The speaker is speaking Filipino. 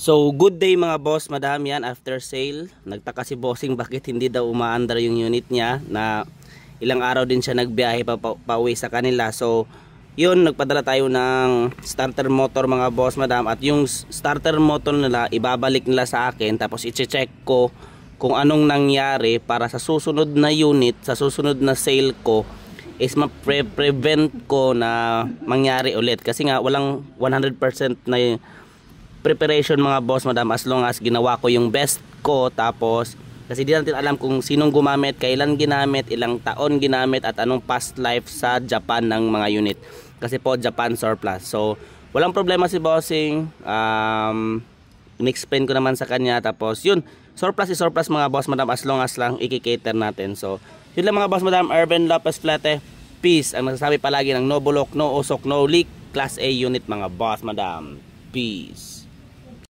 So, good day mga boss, madam yan, after sale. Nagtaka si bossing bakit hindi daw umaandar yung unit niya na ilang araw din siya nagbiyahe pa pauwi sa kanila. So, yun, nagpadala tayo ng starter motor mga boss, madam. At yung starter motor nila, ibabalik nila sa akin. Tapos, iche-check ko kung anong nangyari para sa susunod na unit, sa susunod na sale ko, is ma-prevent -pre ko na mangyari ulit. Kasi nga, walang 100% na preparation mga boss madam as long as ginawa ko yung best ko tapos kasi di natin alam kung sinong gumamit, kailan ginamit, ilang taon ginamit at anong past life sa Japan ng mga unit. Kasi po Japan surplus. So walang problema si bossing. Um, in-explain ko naman sa kanya tapos yun surplus is surplus mga boss madam as long as lang ikikater natin. So yun lang mga boss madam Urban Lopez Plate Peace ang masasabi palagi ng no bulok, no usok, no leak class A unit mga boss madam. Peace.